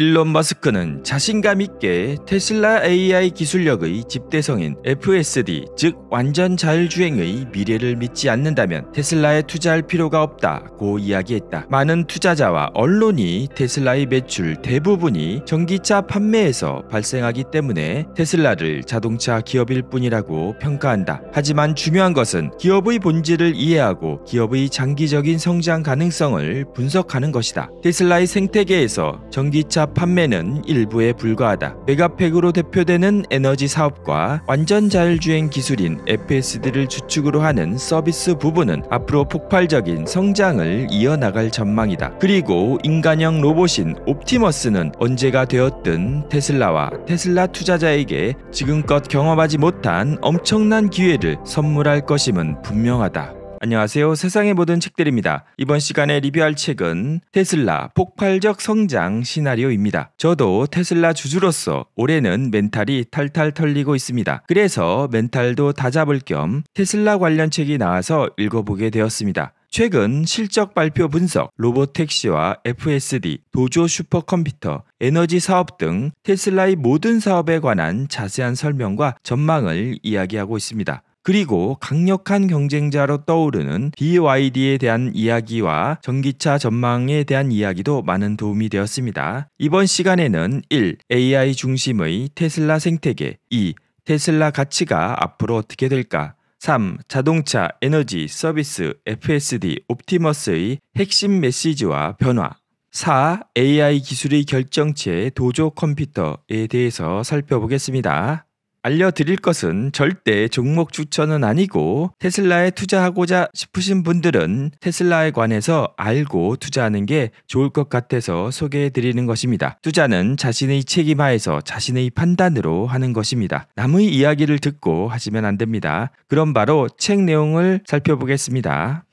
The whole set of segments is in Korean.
일론 머스크는 자신감 있게 테슬라 AI 기술력의 집대성인 FSD 즉 완전 자율주행의 미래를 믿지 않는다면 테슬라에 투자할 필요가 없다고 이야기했다. 많은 투자자와 언론이 테슬라의 매출 대부분이 전기차 판매에서 발생하기 때문에 테슬라를 자동차 기업일 뿐이라고 평가한다. 하지만 중요한 것은 기업의 본질을 이해하고 기업의 장기적인 성장 가능성을 분석하는 것이다. 테슬라의 생태계에서 전기차 판매는 일부에 불과하다. 메가팩으로 대표되는 에너지 사업과 완전 자율주행 기술인 FSD를 주축으로 하는 서비스 부분은 앞으로 폭발적인 성장을 이어나갈 전망이다. 그리고 인간형 로봇인 옵티머스는 언제가 되었든 테슬라와 테슬라 투자자에게 지금껏 경험하지 못한 엄청난 기회를 선물할 것임은 분명하다. 안녕하세요. 세상의 모든 책들입니다. 이번 시간에 리뷰할 책은 테슬라 폭발적 성장 시나리오입니다. 저도 테슬라 주주로서 올해는 멘탈이 탈탈 털리고 있습니다. 그래서 멘탈도 다잡을 겸 테슬라 관련 책이 나와서 읽어보게 되었습니다. 최근 실적 발표 분석, 로봇 택시와 FSD, 도조 슈퍼컴퓨터, 에너지 사업 등 테슬라의 모든 사업에 관한 자세한 설명과 전망을 이야기하고 있습니다. 그리고 강력한 경쟁자로 떠오르는 BYD에 대한 이야기와 전기차 전망에 대한 이야기도 많은 도움이 되었습니다. 이번 시간에는 1. AI 중심의 테슬라 생태계 2. 테슬라 가치가 앞으로 어떻게 될까? 3. 자동차, 에너지, 서비스, FSD, 옵티머스의 핵심 메시지와 변화 4. AI 기술의 결정체 도조 컴퓨터에 대해서 살펴보겠습니다. 알려드릴 것은 절대 종목 추천은 아니고 테슬라에 투자하고자 싶으신 분들은 테슬라에 관해서 알고 투자하는 게 좋을 것 같아서 소개해 드리는 것입니다. 투자는 자신의 책임하에서 자신의 판단으로 하는 것입니다. 남의 이야기를 듣고 하시면 안 됩니다. 그럼 바로 책 내용을 살펴보겠습니다.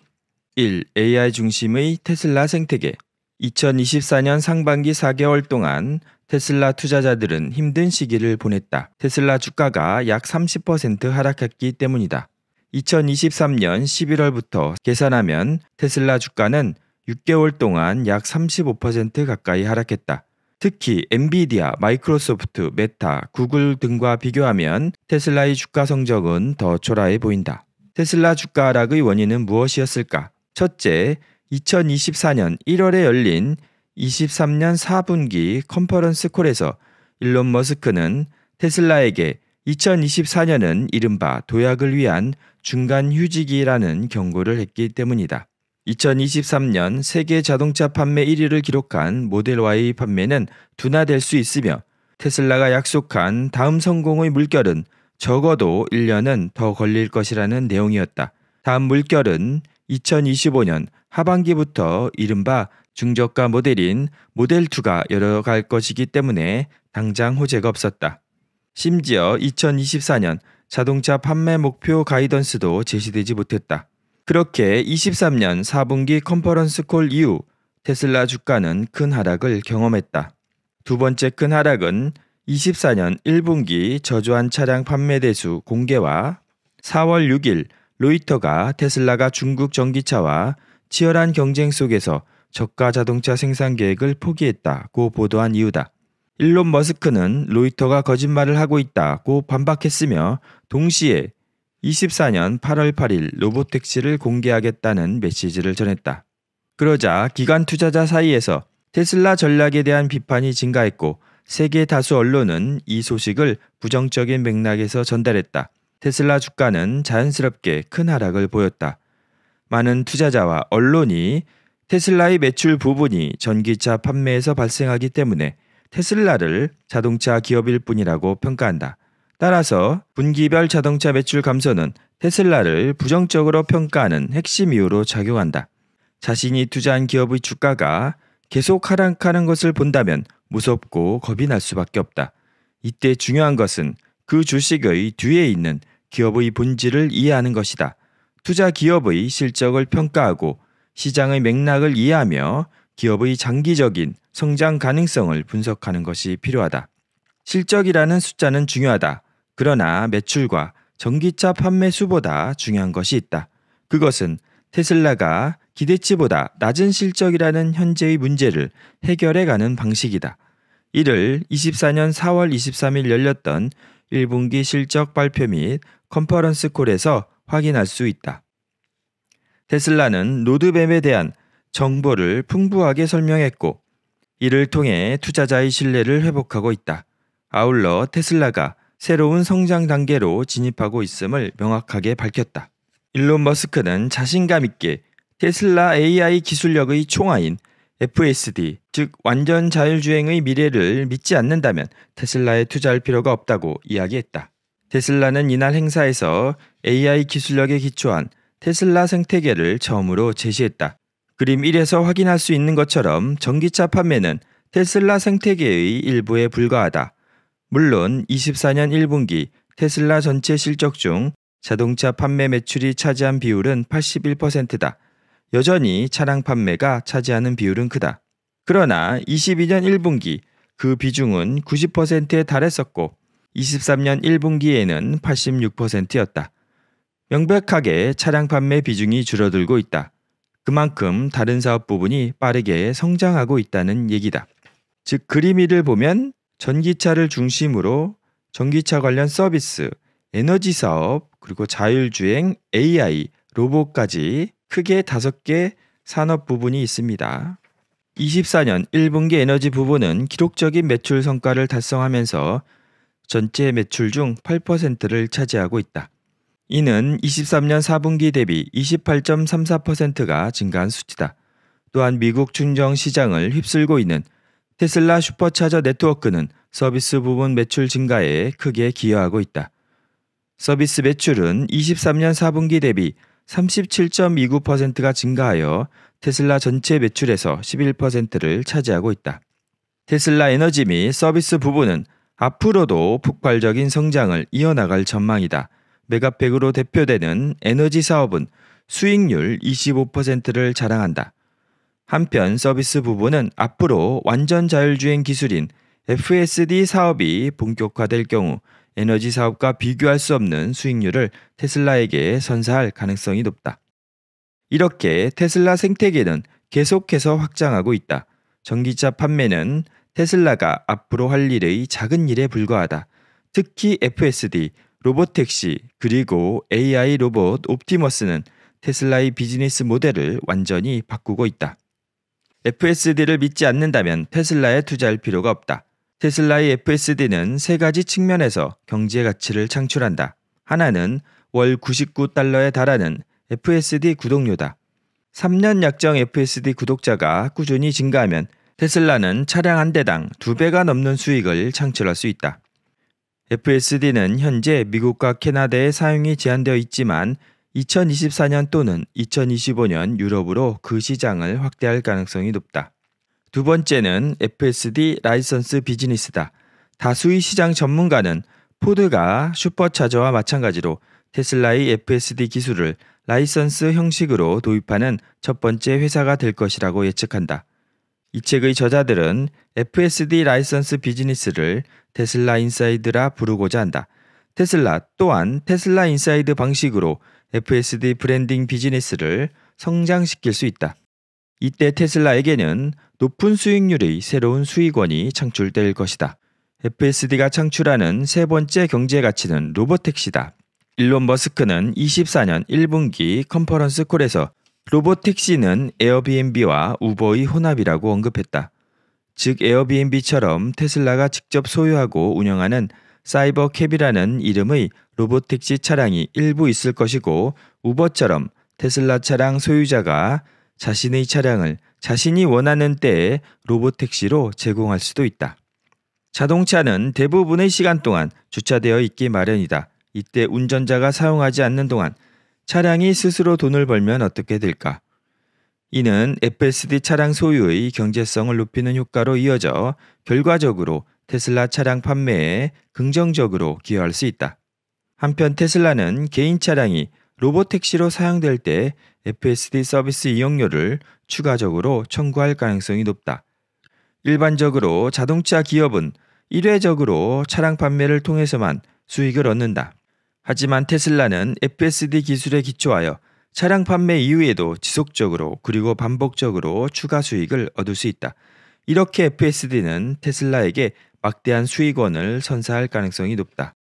1. AI 중심의 테슬라 생태계 2024년 상반기 4개월 동안 테슬라 투자자들은 힘든 시기를 보냈다. 테슬라 주가가 약 30% 하락했기 때문이다. 2023년 11월부터 계산하면 테슬라 주가는 6개월 동안 약 35% 가까이 하락했다. 특히 엔비디아, 마이크로소프트, 메타, 구글 등과 비교하면 테슬라의 주가 성적은 더 초라해 보인다. 테슬라 주가 하락의 원인은 무엇이었을까? 첫째, 2024년 1월에 열린 23년 4분기 컨퍼런스 콜에서 일론 머스크는 테슬라에게 2024년은 이른바 도약을 위한 중간 휴직이라는 경고를 했기 때문이다. 2023년 세계 자동차 판매 1위를 기록한 모델 Y 판매는 둔화될 수 있으며 테슬라가 약속한 다음 성공의 물결은 적어도 1년은 더 걸릴 것이라는 내용이었다. 다음 물결은 2025년 하반기부터 이른바 중저가 모델인 모델2가 열어갈 것이기 때문에 당장 호재가 없었다. 심지어 2024년 자동차 판매 목표 가이던스도 제시되지 못했다. 그렇게 23년 4분기 컨퍼런스 콜 이후 테슬라 주가는 큰 하락을 경험했다. 두 번째 큰 하락은 24년 1분기 저조한 차량 판매 대수 공개와 4월 6일 로이터가 테슬라가 중국 전기차와 치열한 경쟁 속에서 저가 자동차 생산 계획을 포기했다고 보도한 이유다. 일론 머스크는 로이터가 거짓말을 하고 있다고 반박했으며 동시에 24년 8월 8일 로봇 택시를 공개하겠다는 메시지를 전했다. 그러자 기관 투자자 사이에서 테슬라 전략에 대한 비판이 증가했고 세계 다수 언론은 이 소식을 부정적인 맥락에서 전달했다. 테슬라 주가는 자연스럽게 큰 하락을 보였다. 많은 투자자와 언론이 테슬라의 매출 부분이 전기차 판매에서 발생하기 때문에 테슬라를 자동차 기업일 뿐이라고 평가한다. 따라서 분기별 자동차 매출 감소는 테슬라를 부정적으로 평가하는 핵심 이유로 작용한다. 자신이 투자한 기업의 주가가 계속 하락하는 것을 본다면 무섭고 겁이 날 수밖에 없다. 이때 중요한 것은 그 주식의 뒤에 있는 기업의 본질을 이해하는 것이다. 투자 기업의 실적을 평가하고 시장의 맥락을 이해하며 기업의 장기적인 성장 가능성을 분석하는 것이 필요하다. 실적이라는 숫자는 중요하다. 그러나 매출과 전기차 판매 수보다 중요한 것이 있다. 그것은 테슬라가 기대치보다 낮은 실적이라는 현재의 문제를 해결해 가는 방식이다. 이를 24년 4월 23일 열렸던 1분기 실적 발표 및 컨퍼런스 콜에서 확인할 수 있다. 테슬라는 로드맵에 대한 정보를 풍부하게 설명했고 이를 통해 투자자의 신뢰를 회복하고 있다. 아울러 테슬라가 새로운 성장 단계로 진입하고 있음을 명확하게 밝혔다. 일론 머스크는 자신감 있게 테슬라 AI 기술력의 총화인 FSD, 즉 완전 자율주행의 미래를 믿지 않는다면 테슬라에 투자할 필요가 없다고 이야기했다. 테슬라는 이날 행사에서 AI 기술력에 기초한 테슬라 생태계를 처음으로 제시했다. 그림 1에서 확인할 수 있는 것처럼 전기차 판매는 테슬라 생태계의 일부에 불과하다. 물론 24년 1분기 테슬라 전체 실적 중 자동차 판매 매출이 차지한 비율은 81%다. 여전히 차량 판매가 차지하는 비율은 크다. 그러나 22년 1분기 그 비중은 90%에 달했었고 23년 1분기에는 86%였다. 명백하게 차량 판매 비중이 줄어들고 있다. 그만큼 다른 사업 부분이 빠르게 성장하고 있다는 얘기다. 즉 그림이를 보면 전기차를 중심으로 전기차 관련 서비스, 에너지 사업, 그리고 자율주행, AI, 로봇까지 크게 다섯 개 산업 부분이 있습니다. 24년 1분기 에너지 부분은 기록적인 매출 성과를 달성하면서 전체 매출 중 8%를 차지하고 있다. 이는 23년 4분기 대비 28.34%가 증가한 수치다. 또한 미국 중정 시장을 휩쓸고 있는 테슬라 슈퍼차저 네트워크는 서비스 부분 매출 증가에 크게 기여하고 있다. 서비스 매출은 23년 4분기 대비 37.29%가 증가하여 테슬라 전체 매출에서 11%를 차지하고 있다. 테슬라 에너지 및 서비스 부분은 앞으로도 폭발적인 성장을 이어나갈 전망이다. 메가팩으로 대표되는 에너지 사업은 수익률 25%를 자랑한다. 한편 서비스 부분은 앞으로 완전 자율주행 기술인 FSD 사업이 본격화될 경우 에너지 사업과 비교할 수 없는 수익률을 테슬라에게 선사할 가능성이 높다. 이렇게 테슬라 생태계는 계속해서 확장하고 있다. 전기차 판매는 테슬라가 앞으로 할 일의 작은 일에 불과하다. 특히 FSD, 로봇 택시, 그리고 AI 로봇 옵티머스는 테슬라의 비즈니스 모델을 완전히 바꾸고 있다. FSD를 믿지 않는다면 테슬라에 투자할 필요가 없다. 테슬라의 FSD는 세 가지 측면에서 경제 가치를 창출한다. 하나는 월 99달러에 달하는 FSD 구독료다. 3년 약정 FSD 구독자가 꾸준히 증가하면 테슬라는 차량 한 대당 두배가 넘는 수익을 창출할 수 있다. FSD는 현재 미국과 캐나다에 사용이 제한되어 있지만 2024년 또는 2025년 유럽으로 그 시장을 확대할 가능성이 높다. 두 번째는 FSD 라이선스 비즈니스다. 다수의 시장 전문가는 포드가 슈퍼차저와 마찬가지로 테슬라의 FSD 기술을 라이선스 형식으로 도입하는 첫 번째 회사가 될 것이라고 예측한다. 이 책의 저자들은 FSD 라이선스 비즈니스를 테슬라 인사이드라 부르고자 한다. 테슬라 또한 테슬라 인사이드 방식으로 FSD 브랜딩 비즈니스를 성장시킬 수 있다. 이때 테슬라에게는 높은 수익률의 새로운 수익원이 창출될 것이다. FSD가 창출하는 세 번째 경제 가치는 로보택시다. 일론 머스크는 24년 1분기 컨퍼런스 콜에서 로봇 택시는 에어비앤비와 우버의 혼합이라고 언급했다. 즉 에어비앤비처럼 테슬라가 직접 소유하고 운영하는 사이버 캡이라는 이름의 로봇 택시 차량이 일부 있을 것이고 우버처럼 테슬라 차량 소유자가 자신의 차량을 자신이 원하는 때에 로봇 택시로 제공할 수도 있다. 자동차는 대부분의 시간 동안 주차되어 있기 마련이다. 이때 운전자가 사용하지 않는 동안 차량이 스스로 돈을 벌면 어떻게 될까? 이는 FSD 차량 소유의 경제성을 높이는 효과로 이어져 결과적으로 테슬라 차량 판매에 긍정적으로 기여할 수 있다. 한편 테슬라는 개인 차량이 로봇 택시로 사용될 때 FSD 서비스 이용료를 추가적으로 청구할 가능성이 높다. 일반적으로 자동차 기업은 일회적으로 차량 판매를 통해서만 수익을 얻는다. 하지만 테슬라는 FSD 기술에 기초하여 차량 판매 이후에도 지속적으로 그리고 반복적으로 추가 수익을 얻을 수 있다. 이렇게 FSD는 테슬라에게 막대한 수익원을 선사할 가능성이 높다.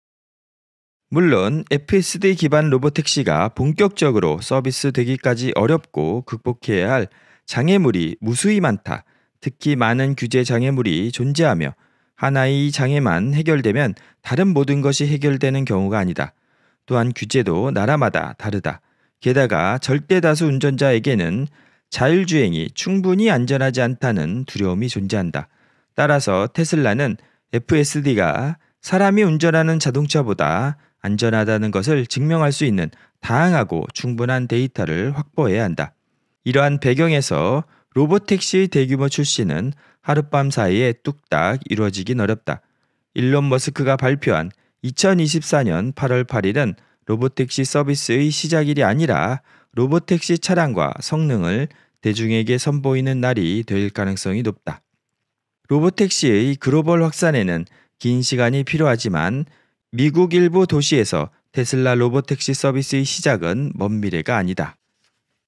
물론 FSD 기반 로보택시가 본격적으로 서비스 되기까지 어렵고 극복해야 할 장애물이 무수히 많다. 특히 많은 규제 장애물이 존재하며 하나의 장애만 해결되면 다른 모든 것이 해결되는 경우가 아니다. 또한 규제도 나라마다 다르다. 게다가 절대 다수 운전자에게는 자율주행이 충분히 안전하지 않다는 두려움이 존재한다. 따라서 테슬라는 FSD가 사람이 운전하는 자동차보다 안전하다는 것을 증명할 수 있는 다양하고 충분한 데이터를 확보해야 한다. 이러한 배경에서 로봇택시 대규모 출시는 하룻밤 사이에 뚝딱 이루어지긴 어렵다. 일론 머스크가 발표한 2024년 8월 8일은 로보택시 서비스의 시작일이 아니라 로보택시 차량과 성능을 대중에게 선보이는 날이 될 가능성이 높다. 로보택시의 글로벌 확산에는 긴 시간이 필요하지만 미국 일부 도시에서 테슬라 로보택시 서비스의 시작은 먼 미래가 아니다.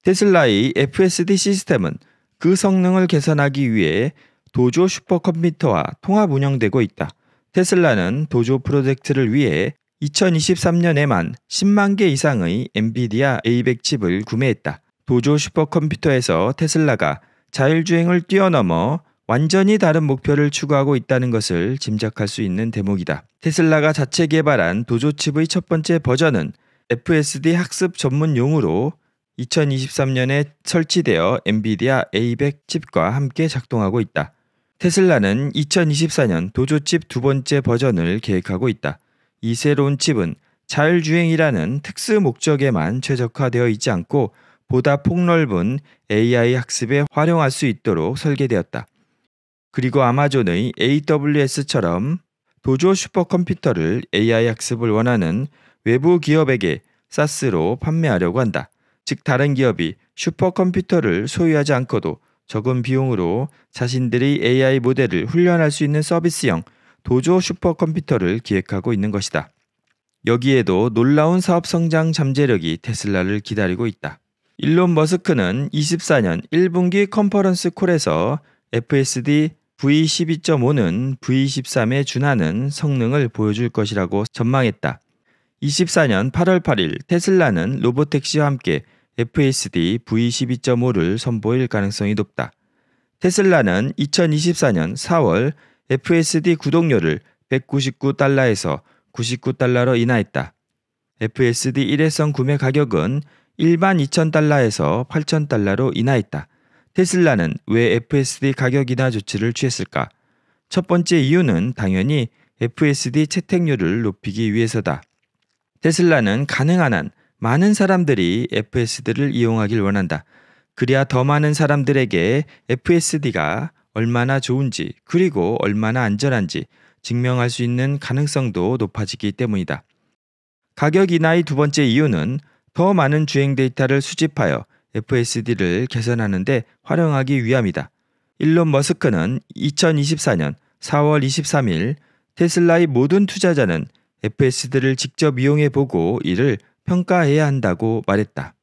테슬라의 FSD 시스템은 그 성능을 개선하기 위해 도조 슈퍼컴퓨터와 통합 운영되고 있다. 테슬라는 도조 프로젝트를 위해 2023년에만 10만 개 이상의 엔비디아 A100 칩을 구매했다. 도조 슈퍼컴퓨터에서 테슬라가 자율주행을 뛰어넘어 완전히 다른 목표를 추구하고 있다는 것을 짐작할 수 있는 대목이다. 테슬라가 자체 개발한 도조 칩의 첫 번째 버전은 FSD 학습 전문용으로 2023년에 설치되어 엔비디아 A100 칩과 함께 작동하고 있다. 테슬라는 2024년 도조칩 두 번째 버전을 계획하고 있다. 이 새로운 칩은 자율주행이라는 특수 목적에만 최적화되어 있지 않고 보다 폭넓은 AI 학습에 활용할 수 있도록 설계되었다. 그리고 아마존의 AWS처럼 도조 슈퍼컴퓨터를 AI 학습을 원하는 외부 기업에게 사스로 판매하려고 한다. 즉 다른 기업이 슈퍼컴퓨터를 소유하지 않고도 적은 비용으로 자신들이 AI 모델을 훈련할 수 있는 서비스형 도조 슈퍼컴퓨터를 기획하고 있는 것이다. 여기에도 놀라운 사업 성장 잠재력이 테슬라를 기다리고 있다. 일론 머스크는 24년 1분기 컨퍼런스 콜에서 FSD V12.5는 V13에 준하는 성능을 보여줄 것이라고 전망했다. 24년 8월 8일 테슬라는 로보택시와 함께 FSD V12.5를 선보일 가능성이 높다. 테슬라는 2024년 4월 FSD 구독료를 199달러에서 99달러로 인하했다. FSD 일회성 구매 가격은 일반 2,000달러에서 8,000달러로 인하했다. 테슬라는 왜 FSD 가격 인하 조치를 취했을까? 첫 번째 이유는 당연히 FSD 채택률을 높이기 위해서다. 테슬라는 가능한 한 많은 사람들이 FSD를 이용하길 원한다. 그래야 더 많은 사람들에게 FSD가 얼마나 좋은지 그리고 얼마나 안전한지 증명할 수 있는 가능성도 높아지기 때문이다. 가격 이나의두 번째 이유는 더 많은 주행 데이터를 수집하여 FSD를 개선하는데 활용하기 위함이다. 일론 머스크는 2024년 4월 23일 테슬라의 모든 투자자는 FSD를 직접 이용해 보고 이를 평가해야 한다고 말했다.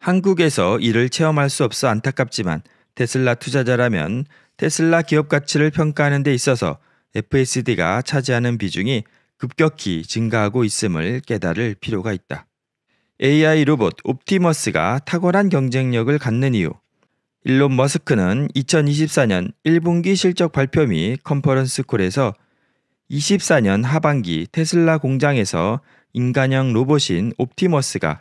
한국에서 이를 체험할 수 없어 안타깝지만 테슬라 투자자라면 테슬라 기업 가치를 평가하는 데 있어서 FSD가 차지하는 비중이 급격히 증가하고 있음을 깨달을 필요가 있다. AI 로봇 옵티머스가 탁월한 경쟁력을 갖는 이유. 일론 머스크는 2024년 1분기 실적 발표 및 컨퍼런스 콜에서 24년 하반기 테슬라 공장에서 인간형 로봇인 옵티머스가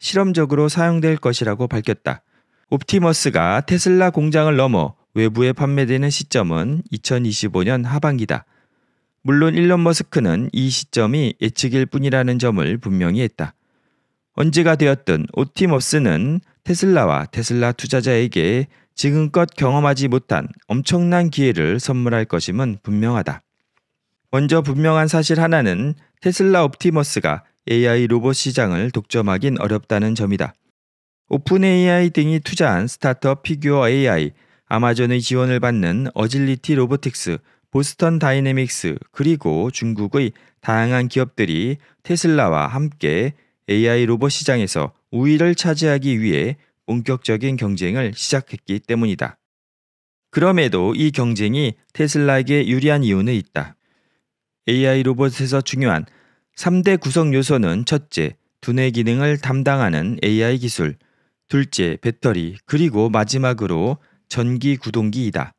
실험적으로 사용될 것이라고 밝혔다. 옵티머스가 테슬라 공장을 넘어 외부에 판매되는 시점은 2025년 하반기다. 물론 일론 머스크는 이 시점이 예측일 뿐이라는 점을 분명히 했다. 언제가 되었든 옵티머스는 테슬라와 테슬라 투자자에게 지금껏 경험하지 못한 엄청난 기회를 선물할 것임은 분명하다. 먼저 분명한 사실 하나는 테슬라 옵티머스가 AI 로봇 시장을 독점하긴 어렵다는 점이다. 오픈 AI 등이 투자한 스타트업 피규어 AI, 아마존의 지원을 받는 어질리티 로보틱스, 보스턴 다이내믹스, 그리고 중국의 다양한 기업들이 테슬라와 함께 AI 로봇 시장에서 우위를 차지하기 위해 본격적인 경쟁을 시작했기 때문이다. 그럼에도 이 경쟁이 테슬라에게 유리한 이유는 있다. AI 로봇에서 중요한 3대 구성 요소는 첫째, 두뇌 기능을 담당하는 AI 기술, 둘째, 배터리, 그리고 마지막으로 전기 구동기이다.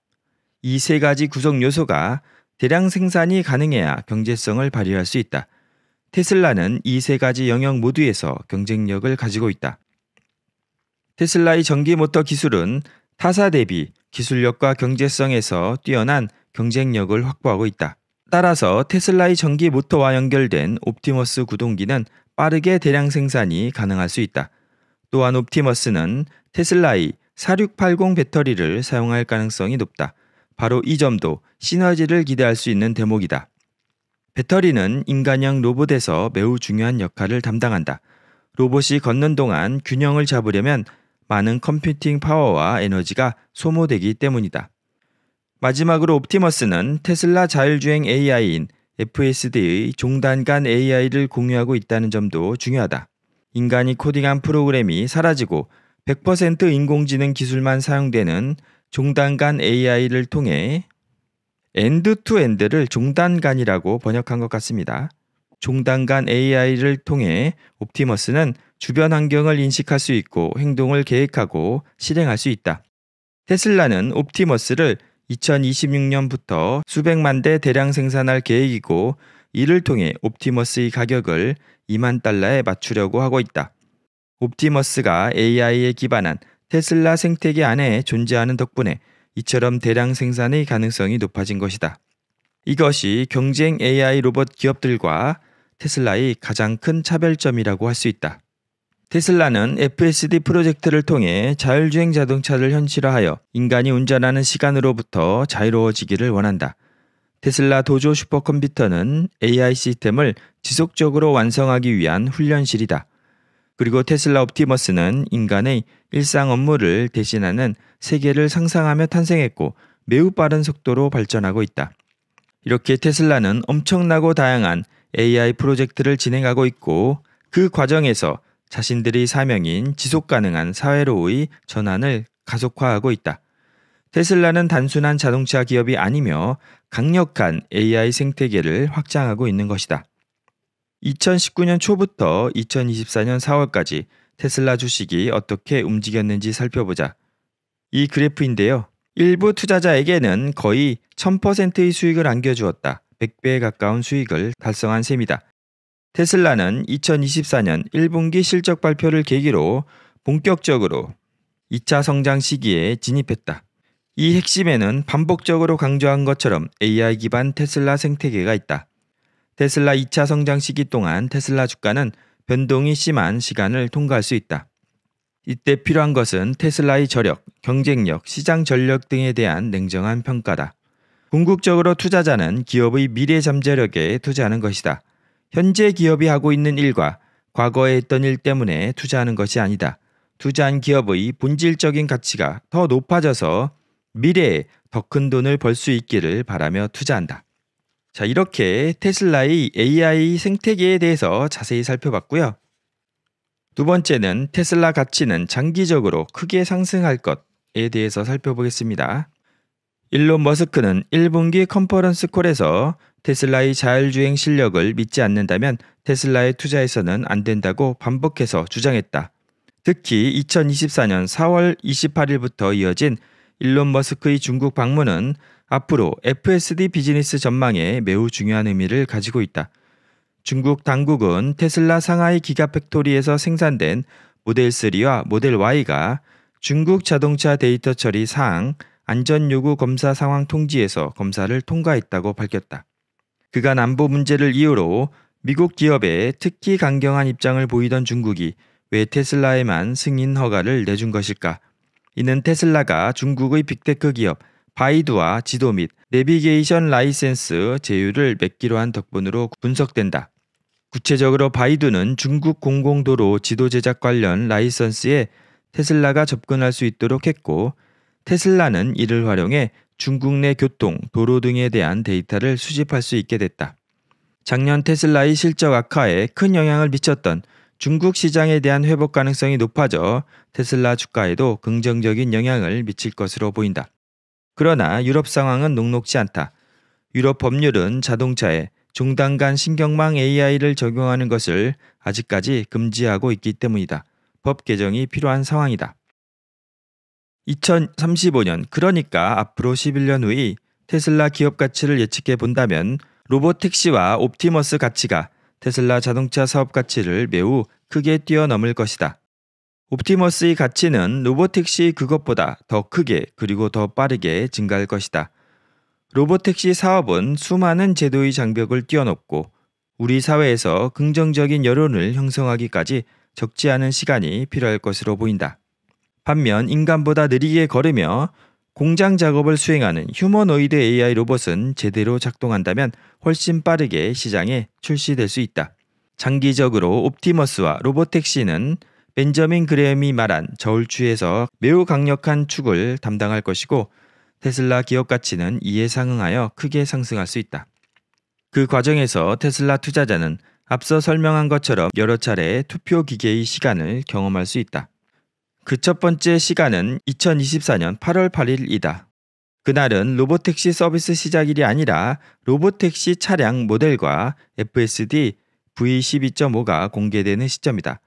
이 세 가지 구성 요소가 대량 생산이 가능해야 경제성을 발휘할 수 있다. 테슬라는 이 세 가지 영역 모두에서 경쟁력을 가지고 있다. 테슬라의 전기 모터 기술은 타사 대비 기술력과 경제성에서 뛰어난 경쟁력을 확보하고 있다. 따라서 테슬라의 전기 모터와 연결된 옵티머스 구동기는 빠르게 대량 생산이 가능할 수 있다. 또한 옵티머스는 테슬라의 4680 배터리를 사용할 가능성이 높다. 바로 이 점도 시너지를 기대할 수 있는 대목이다. 배터리는 인간형 로봇에서 매우 중요한 역할을 담당한다. 로봇이 걷는 동안 균형을 잡으려면 많은 컴퓨팅 파워와 에너지가 소모되기 때문이다. 마지막으로 옵티머스는 테슬라 자율주행 AI인 FSD의 종단 간 AI를 공유하고 있다는 점도 중요하다. 인간이 코딩한 프로그램이 사라지고 100% 인공지능 기술만 사용되는 종단 간 AI를 통해 엔드투엔드를 종단 간이라고 번역한 것 같습니다. 종단 간 AI를 통해 옵티머스는 주변 환경을 인식할 수 있고 행동을 계획하고 실행할 수 있다. 테슬라는 옵티머스를 2026년부터 수백만 대 대량 생산할 계획이고 이를 통해 옵티머스의 가격을 2만 달러에 맞추려고 하고 있다. 옵티머스가 AI에 기반한 테슬라 생태계 안에 존재하는 덕분에 이처럼 대량 생산의 가능성이 높아진 것이다. 이것이 경쟁 AI 로봇 기업들과 테슬라의 가장 큰 차별점이라고 할 수 있다. 테슬라는 FSD 프로젝트를 통해 자율주행 자동차를 현실화하여 인간이 운전하는 시간으로부터 자유로워지기를 원한다. 테슬라 도조 슈퍼컴퓨터는 AI 시스템을 지속적으로 완성하기 위한 훈련실이다. 그리고 테슬라 옵티머스는 인간의 일상 업무를 대신하는 세계를 상상하며 탄생했고 매우 빠른 속도로 발전하고 있다. 이렇게 테슬라는 엄청나고 다양한 AI 프로젝트를 진행하고 있고 그 과정에서 자신들이 사명인 지속 가능한 사회로의 전환을 가속화하고 있다. 테슬라는 단순한 자동차 기업이 아니며 강력한 AI 생태계를 확장하고 있는 것이다. 2019년 초부터 2024년 4월까지 테슬라 주식이 어떻게 움직였는지 살펴보자. 이 그래프인데요. 일부 투자자에게는 거의 1000%의 수익을 안겨주었다. 100배에 가까운 수익을 달성한 셈이다. 테슬라는 2024년 1분기 실적 발표를 계기로 본격적으로 2차 성장 시기에 진입했다. 이 핵심에는 반복적으로 강조한 것처럼 AI 기반 테슬라 생태계가 있다. 테슬라 2차 성장 시기 동안 테슬라 주가는 변동이 심한 시간을 통과할 수 있다. 이때 필요한 것은 테슬라의 저력, 경쟁력, 시장 전력 등에 대한 냉정한 평가다. 궁극적으로 투자자는 기업의 미래 잠재력에 투자하는 것이다. 현재 기업이 하고 있는 일과 과거에 했던 일 때문에 투자하는 것이 아니다. 투자한 기업의 본질적인 가치가 더 높아져서 미래에 더 큰 돈을 벌 수 있기를 바라며 투자한다. 자, 이렇게 테슬라의 AI 생태계에 대해서 자세히 살펴봤고요. 두 번째는 테슬라 가치는 장기적으로 크게 상승할 것에 대해서 살펴보겠습니다. 일론 머스크는 1분기 컨퍼런스 콜에서 테슬라의 자율주행 실력을 믿지 않는다면 테슬라에 투자해서는 안 된다고 반복해서 주장했다. 특히 2024년 4월 28일부터 이어진 일론 머스크의 중국 방문은 앞으로 FSD 비즈니스 전망에 매우 중요한 의미를 가지고 있다. 중국 당국은 테슬라 상하이 기가팩토리에서 생산된 모델 3와 모델 Y가 중국 자동차 데이터 처리 사항 안전 요구 검사 상황 통지에서 검사를 통과했다고 밝혔다. 그가 남북 문제를 이유로 미국 기업에 특히 강경한 입장을 보이던 중국이 왜 테슬라에만 승인 허가를 내준 것일까? 이는 테슬라가 중국의 빅테크 기업 바이두와 지도 및 내비게이션 라이센스 제휴를 맺기로 한 덕분으로 분석된다. 구체적으로 바이두는 중국 공공도로 지도 제작 관련 라이선스에 테슬라가 접근할 수 있도록 했고 테슬라는 이를 활용해 중국 내 교통, 도로 등에 대한 데이터를 수집할 수 있게 됐다. 작년 테슬라의 실적 악화에 큰 영향을 미쳤던 중국 시장에 대한 회복 가능성이 높아져 테슬라 주가에도 긍정적인 영향을 미칠 것으로 보인다. 그러나 유럽 상황은 녹록지 않다. 유럽 법률은 자동차에 종단 간 신경망 AI를 적용하는 것을 아직까지 금지하고 있기 때문이다. 법 개정이 필요한 상황이다. 2035년 그러니까 앞으로 11년 후의 테슬라 기업 가치를 예측해 본다면 로봇 택시와 옵티머스 가치가 테슬라 자동차 사업 가치를 매우 크게 뛰어넘을 것이다. 옵티머스의 가치는 로봇 택시 그것보다 더 크게 그리고 더 빠르게 증가할 것이다. 로봇 택시 사업은 수많은 제도의 장벽을 뛰어넘고 우리 사회에서 긍정적인 여론을 형성하기까지 적지 않은 시간이 필요할 것으로 보인다. 반면 인간보다 느리게 걸으며 공장 작업을 수행하는 휴머노이드 AI 로봇은 제대로 작동한다면 훨씬 빠르게 시장에 출시될 수 있다. 장기적으로 옵티머스와 로보택시는 벤저민 그레엄이 말한 저울추에서 매우 강력한 축을 담당할 것이고 테슬라 기업 가치는 이에 상응하여 크게 상승할 수 있다. 그 과정에서 테슬라 투자자는 앞서 설명한 것처럼 여러 차례 투표 기계의 시간을 경험할 수 있다. 그첫 번째 시간은 2024년 8월 8일이다. 그날은 로보택시 서비스 시작일이 아니라 로보택시 차량 모델과 FSD V12.5가 공개되는 시점이다.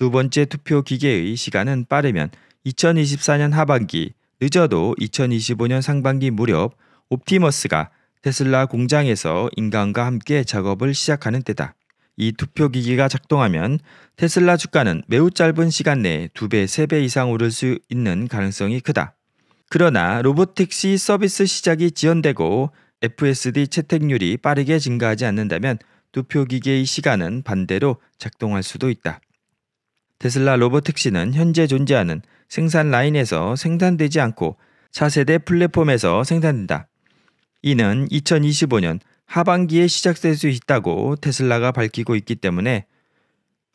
두 번째 투표 기계의 시간은 빠르면 2024년 하반기, 늦어도 2025년 상반기 무렵 옵티머스가 테슬라 공장에서 인간과 함께 작업을 시작하는 때다. 이 투표 기기가 작동하면 테슬라 주가는 매우 짧은 시간 내에 2배, 3배 이상 오를 수 있는 가능성이 크다. 그러나 로보택시 서비스 시작이 지연되고 FSD 채택률이 빠르게 증가하지 않는다면 투표 기계의 시간은 반대로 작동할 수도 있다. 테슬라 로보택시는 현재 존재하는 생산 라인에서 생산되지 않고 차세대 플랫폼에서 생산된다. 이는 2025년 하반기에 시작될 수 있다고 테슬라가 밝히고 있기 때문에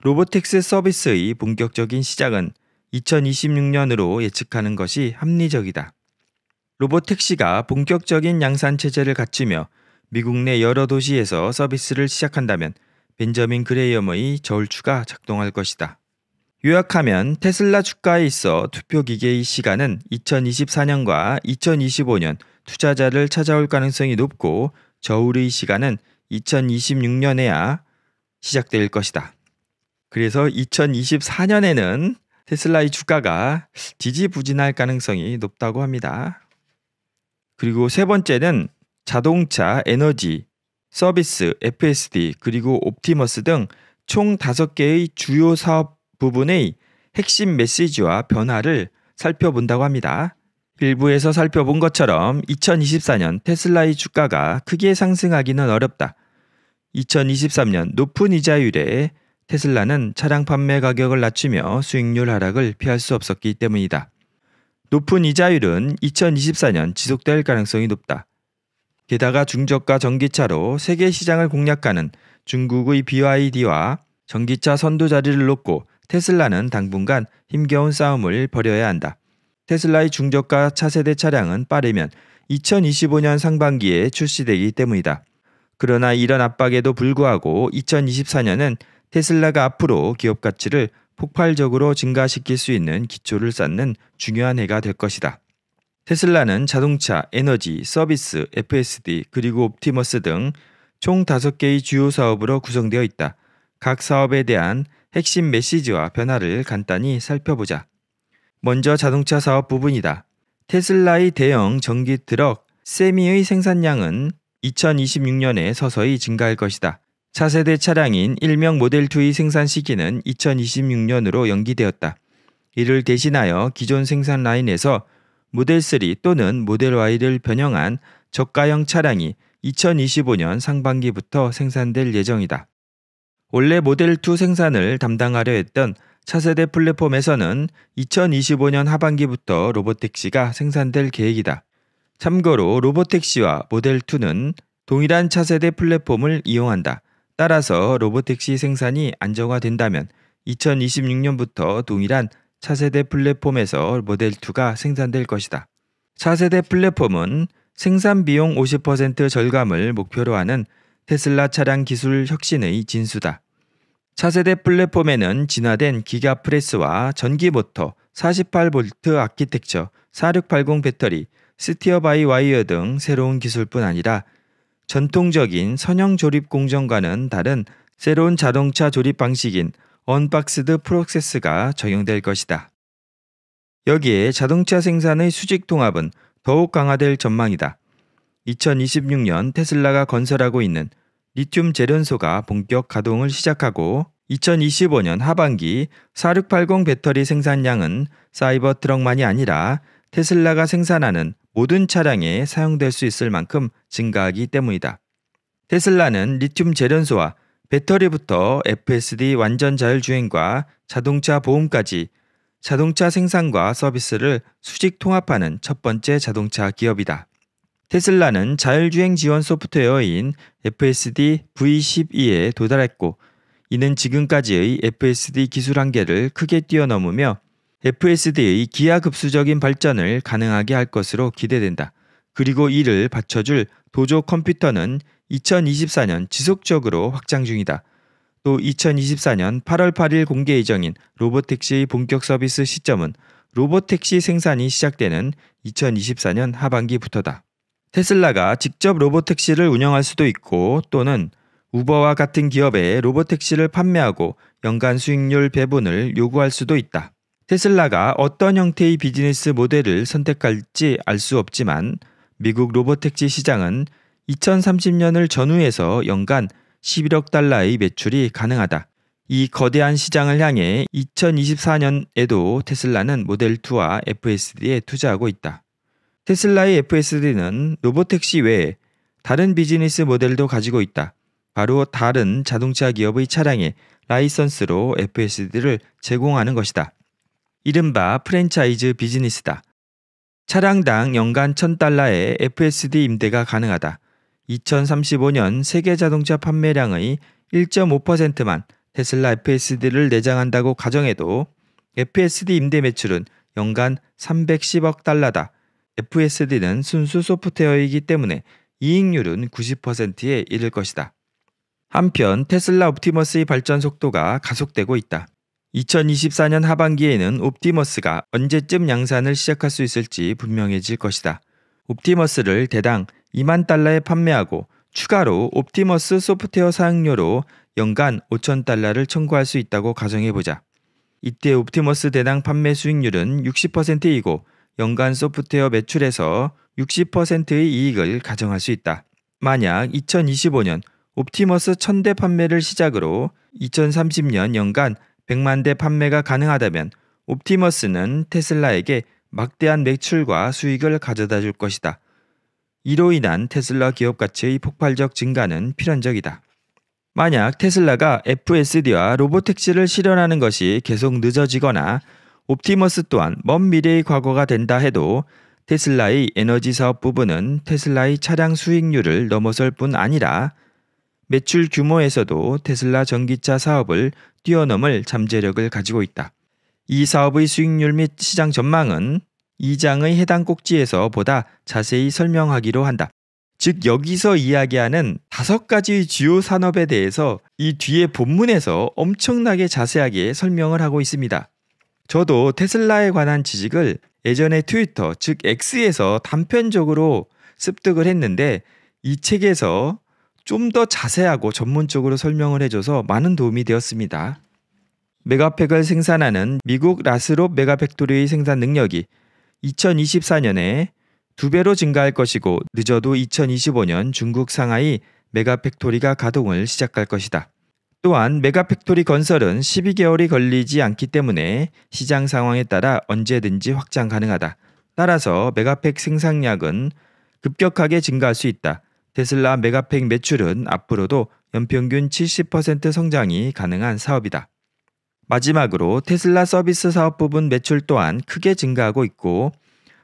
로보틱스 서비스의 본격적인 시작은 2026년으로 예측하는 것이 합리적이다. 로보택시가 본격적인 양산 체제를 갖추며 미국 내 여러 도시에서 서비스를 시작한다면 벤저민 그레이엄의 저울추가 작동할 것이다. 요약하면 테슬라 주가에 있어 투표 기계의 시간은 2024년과 2025년 투자자를 찾아올 가능성이 높고 저울의 시간은 2026년에야 시작될 것이다. 그래서 2024년에는 테슬라의 주가가 지지부진할 가능성이 높다고 합니다. 그리고 세 번째는 자동차, 에너지, 서비스, FSD, 그리고 옵티머스 등 총 5개의 주요 사업 부분의 핵심 메시지와 변화를 살펴본다고 합니다. 일부에서 살펴본 것처럼 2024년 테슬라의 주가가 크게 상승하기는 어렵다. 2023년 높은 이자율에 테슬라는 차량 판매 가격을 낮추며 수익률 하락을 피할 수 없었기 때문이다. 높은 이자율은 2024년 지속될 가능성이 높다. 게다가 중저가 전기차로 세계 시장을 공략하는 중국의 BYD와 전기차 선두 자리를 놓고 테슬라는 당분간 힘겨운 싸움을 벌여야 한다. 테슬라의 중저가 차세대 차량은 빠르면 2025년 상반기에 출시되기 때문이다. 그러나 이런 압박에도 불구하고 2024년은 테슬라가 앞으로 기업 가치를 폭발적으로 증가시킬 수 있는 기초를 쌓는 중요한 해가 될 것이다. 테슬라는 자동차, 에너지, 서비스, FSD, 그리고 옵티머스 등 총 5개의 주요 사업으로 구성되어 있다. 각 사업에 대한 핵심 메시지와 변화를 간단히 살펴보자. 먼저 자동차 사업 부분이다. 테슬라의 대형 전기 트럭 세미의 생산량은 2026년에 서서히 증가할 것이다. 차세대 차량인 일명 모델2의 생산 시기는 2026년으로 연기되었다. 이를 대신하여 기존 생산 라인에서 모델3 또는 모델Y를 변형한 저가형 차량이 2025년 상반기부터 생산될 예정이다. 원래 모델2 생산을 담당하려 했던 차세대 플랫폼에서는 2025년 하반기부터 로봇택시가 생산될 계획이다. 참고로 로봇택시와 모델2는 동일한 차세대 플랫폼을 이용한다. 따라서 로봇택시 생산이 안정화된다면 2026년부터 동일한 차세대 플랫폼에서 모델2가 생산될 것이다. 차세대 플랫폼은 생산 비용 50% 절감을 목표로 하는 테슬라 차량 기술 혁신의 진수다. 차세대 플랫폼에는 진화된 기가프레스와 전기 모터, 48V 아키텍처, 4680 배터리, 스티어 바이 와이어 등 새로운 기술뿐 아니라 전통적인 선형 조립 공정과는 다른 새로운 자동차 조립 방식인 언박스드 프로세스가 적용될 것이다. 여기에 자동차 생산의 수직 통합은 더욱 강화될 전망이다. 2026년 테슬라가 건설하고 있는 리튬 재련소가 본격 가동을 시작하고 2025년 하반기 4680 배터리 생산량은 사이버 트럭만이 아니라 테슬라가 생산하는 모든 차량에 사용될 수 있을 만큼 증가하기 때문이다. 테슬라는 리튬 재련소와 배터리부터 FSD 완전 자율주행과 자동차 보험까지 자동차 생산과 서비스를 수직 통합하는 첫 번째 자동차 기업이다. 테슬라는 자율주행 지원 소프트웨어인 FSD V12에 도달했고 이는 지금까지의 FSD 기술 한계를 크게 뛰어넘으며 FSD의 기하급수적인 발전을 가능하게 할 것으로 기대된다. 그리고 이를 받쳐줄 도조 컴퓨터는 2024년 지속적으로 확장 중이다. 또 2024년 8월 8일 공개 예정인 로보택시의 본격 서비스 시점은 로보택시 생산이 시작되는 2024년 하반기부터다. 테슬라가 직접 로봇 택시를 운영할 수도 있고 또는 우버와 같은 기업에 로봇 택시를 판매하고 연간 수익률 배분을 요구할 수도 있다. 테슬라가 어떤 형태의 비즈니스 모델을 선택할지 알 수 없지만 미국 로봇 택시 시장은 2030년을 전후해서 연간 11억 달러의 매출이 가능하다. 이 거대한 시장을 향해 2024년에도 테슬라는 모델2와 FSD에 투자하고 있다. 테슬라의 FSD는 로보택시 외에 다른 비즈니스 모델도 가지고 있다. 바로 다른 자동차 기업의 차량에 라이선스로 FSD를 제공하는 것이다. 이른바 프랜차이즈 비즈니스다. 차량당 연간 1000달러의 FSD 임대가 가능하다. 2035년 세계 자동차 판매량의 1.5%만 테슬라 FSD를 내장한다고 가정해도 FSD 임대 매출은 연간 310억 달러다. FSD는 순수 소프트웨어이기 때문에 이익률은 90%에 이를 것이다. 한편 테슬라 옵티머스의 발전 속도가 가속되고 있다. 2024년 하반기에는 옵티머스가 언제쯤 양산을 시작할 수 있을지 분명해질 것이다. 옵티머스를 대당 2만 달러에 판매하고 추가로 옵티머스 소프트웨어 사용료로 연간 5천 달러를 청구할 수 있다고 가정해보자. 이때 옵티머스 대당 판매 수익률은 60%이고 연간 소프트웨어 매출에서 60%의 이익을 가정할 수 있다. 만약 2025년 옵티머스 1000대 판매를 시작으로 2030년 연간 100만 대 판매가 가능하다면 옵티머스는 테슬라에게 막대한 매출과 수익을 가져다 줄 것이다. 이로 인한 테슬라 기업 가치의 폭발적 증가는 필연적이다. 만약 테슬라가 FSD와 로보택시를 실현하는 것이 계속 늦어지거나 옵티머스 또한 먼 미래의 과거가 된다 해도 테슬라의 에너지 사업 부분은 테슬라의 차량 수익률을 넘어설 뿐 아니라 매출 규모에서도 테슬라 전기차 사업을 뛰어넘을 잠재력을 가지고 있다. 이 사업의 수익률 및 시장 전망은 이장의 해당 꼭지에서 보다 자세히 설명하기로 한다. 즉 여기서 이야기하는 다섯 가지 주요 산업에 대해서 이 뒤에 본문에서 엄청나게 자세하게 설명을 하고 있습니다. 저도 테슬라에 관한 지식을 예전에 트위터, 즉 X에서 단편적으로 습득을 했는데 이 책에서 좀 더 자세하고 전문적으로 설명을 해줘서 많은 도움이 되었습니다. 메가팩을 생산하는 미국 라스롭 메가팩토리의 생산 능력이 2024년에 두 배로 증가할 것이고 늦어도 2025년 중국 상하이 메가팩토리가 가동을 시작할 것이다. 또한 메가팩토리 건설은 12개월이 걸리지 않기 때문에 시장 상황에 따라 언제든지 확장 가능하다. 따라서 메가팩 생산량은 급격하게 증가할 수 있다. 테슬라 메가팩 매출은 앞으로도 연평균 70% 성장이 가능한 사업이다. 마지막으로 테슬라 서비스 사업 부분 매출 또한 크게 증가하고 있고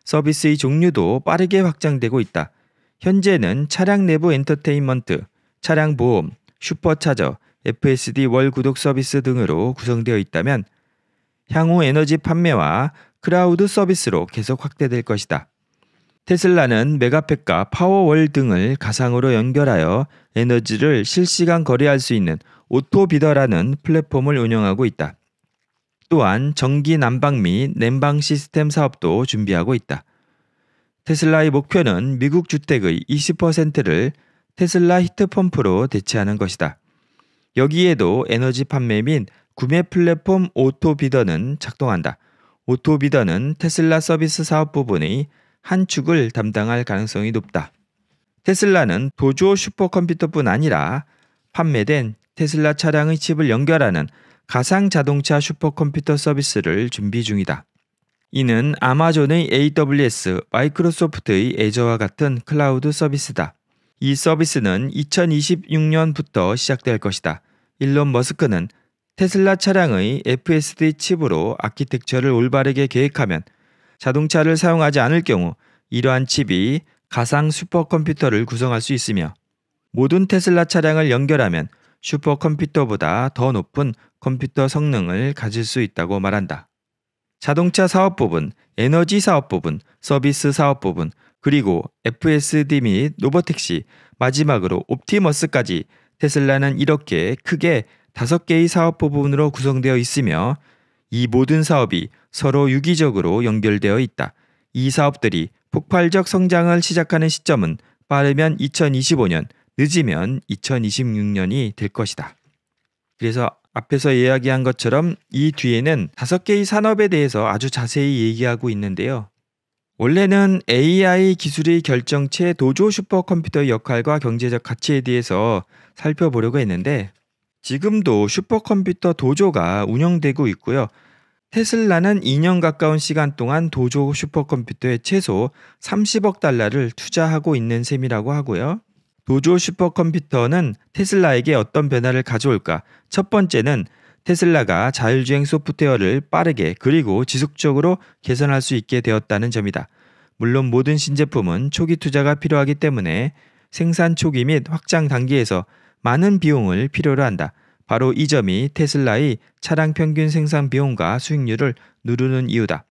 서비스의 종류도 빠르게 확장되고 있다. 현재는 차량 내부 엔터테인먼트, 차량 보험, 슈퍼차저, FSD 월 구독 서비스 등으로 구성되어 있다면 향후 에너지 판매와 크라우드 서비스로 계속 확대될 것이다. 테슬라는 메가팩과 파워월 등을 가상으로 연결하여 에너지를 실시간 거래할 수 있는 오토비더라는 플랫폼을 운영하고 있다. 또한 전기 난방 및 냉방 시스템 사업도 준비하고 있다. 테슬라의 목표는 미국 주택의 20%를 테슬라 히트펌프로 대체하는 것이다. 여기에도 에너지 판매 및 구매 플랫폼 오토비더는 작동한다. 오토비더는 테슬라 서비스 사업 부분의 한 축을 담당할 가능성이 높다. 테슬라는 도조 슈퍼컴퓨터뿐 아니라 판매된 테슬라 차량의 칩을 연결하는 가상 자동차 슈퍼컴퓨터 서비스를 준비 중이다. 이는 아마존의 AWS, 마이크로소프트의 애저와 같은 클라우드 서비스다. 이 서비스는 2026년부터 시작될 것이다. 일론 머스크는 테슬라 차량의 FSD 칩으로 아키텍처를 올바르게 계획하면 자동차를 사용하지 않을 경우 이러한 칩이 가상 슈퍼컴퓨터를 구성할 수 있으며 모든 테슬라 차량을 연결하면 슈퍼컴퓨터보다 더 높은 컴퓨터 성능을 가질 수 있다고 말한다. 자동차 사업 부분, 에너지 사업 부분, 서비스 사업 부분, 그리고 FSD 및 로보택시, 마지막으로 옵티머스까지 테슬라는 이렇게 크게 다섯 개의 사업 부분으로 구성되어 있으며 이 모든 사업이 서로 유기적으로 연결되어 있다. 이 사업들이 폭발적 성장을 시작하는 시점은 빠르면 2025년, 늦으면 2026년이 될 것이다. 그래서 앞에서 이야기한 것처럼 이 뒤에는 다섯 개의 산업에 대해서 아주 자세히 얘기하고 있는데요. 원래는 AI 기술의 결정체 도조 슈퍼컴퓨터의 역할과 경제적 가치에 대해서 살펴보려고 했는데 지금도 슈퍼컴퓨터 도조가 운영되고 있고요. 테슬라는 2년 가까운 시간 동안 도조 슈퍼컴퓨터에 최소 30억 달러를 투자하고 있는 셈이라고 하고요. 도조 슈퍼컴퓨터는 테슬라에게 어떤 변화를 가져올까? 첫 번째는 테슬라가 자율주행 소프트웨어를 빠르게 그리고 지속적으로 개선할 수 있게 되었다는 점이다. 물론 모든 신제품은 초기 투자가 필요하기 때문에 생산 초기 및 확장 단계에서 많은 비용을 필요로 한다. 바로 이 점이 테슬라의 차량 평균 생산 비용과 수익률을 누르는 이유다.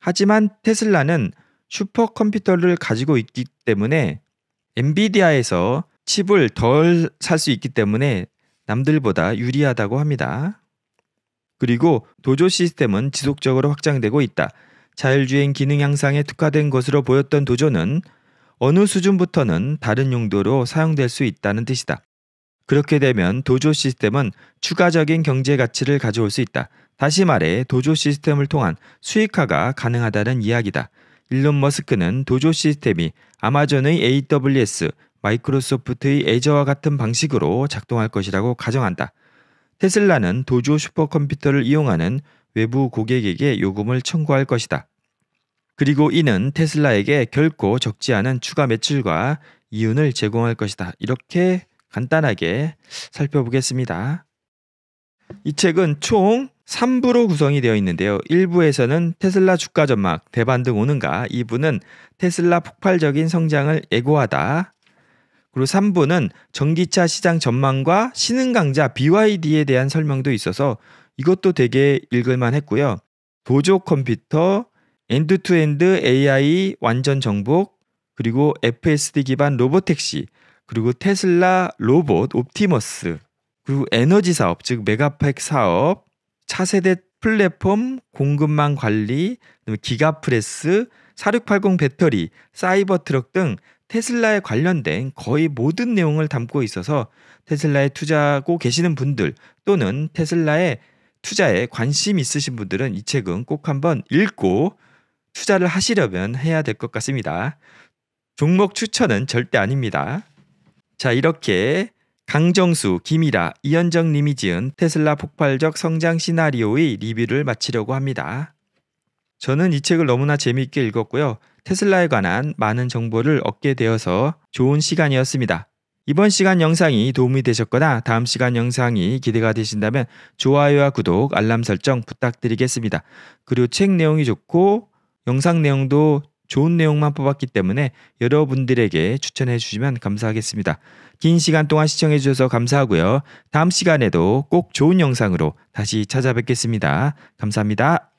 하지만 테슬라는 슈퍼컴퓨터를 가지고 있기 때문에 엔비디아에서 칩을 덜 살 수 있기 때문에 남들보다 유리하다고 합니다. 그리고 도조 시스템은 지속적으로 확장되고 있다. 자율주행 기능 향상에 특화된 것으로 보였던 도조는 어느 수준부터는 다른 용도로 사용될 수 있다는 뜻이다. 그렇게 되면 도조 시스템은 추가적인 경제 가치를 가져올 수 있다. 다시 말해 도조 시스템을 통한 수익화가 가능하다는 이야기다. 일론 머스크는 도조 시스템이 아마존의 AWS, 마이크로소프트의 애저와 같은 방식으로 작동할 것이라고 가정한다. 테슬라는 도조 슈퍼컴퓨터를 이용하는 외부 고객에게 요금을 청구할 것이다. 그리고 이는 테슬라에게 결코 적지 않은 추가 매출과 이윤을 제공할 것이다. 이렇게 간단하게 살펴보겠습니다. 이 책은 총 3부로 구성이 되어 있는데요. 1부에서는 테슬라 주가 전망, 대반 등 오는가, 2부는 테슬라 폭발적인 성장을 예고하다, 그리고 3부는 전기차 시장 전망과 신흥 강자 BYD에 대한 설명도 있어서 이것도 되게 읽을만 했고요. 도조 컴퓨터, 엔드투엔드 AI 완전 정복, 그리고 FSD 기반 로봇 택시, 그리고 테슬라 로봇 옵티머스, 그리고 에너지 사업 즉 메가팩 사업, 차세대 플랫폼 공급망 관리, 기가프레스, 4680 배터리, 사이버 트럭 등 테슬라에 관련된 거의 모든 내용을 담고 있어서 테슬라에 투자하고 계시는 분들 또는 테슬라에 투자에 관심 있으신 분들은 이 책은 꼭 한번 읽고 투자를 하시려면 해야 될 것 같습니다. 종목 추천은 절대 아닙니다. 자, 이렇게 강정수, 김이라, 이현정 님이 지은 테슬라 폭발적 성장 시나리오의 리뷰를 마치려고 합니다. 저는 이 책을 너무나 재미있게 읽었고요. 테슬라에 관한 많은 정보를 얻게 되어서 좋은 시간이었습니다. 이번 시간 영상이 도움이 되셨거나 다음 시간 영상이 기대가 되신다면 좋아요와 구독, 알람 설정 부탁드리겠습니다. 그리고 책 내용이 좋고 영상 내용도 좋은 내용만 뽑았기 때문에 여러분들에게 추천해 주시면 감사하겠습니다. 긴 시간 동안 시청해 주셔서 감사하고요. 다음 시간에도 꼭 좋은 영상으로 다시 찾아뵙겠습니다. 감사합니다.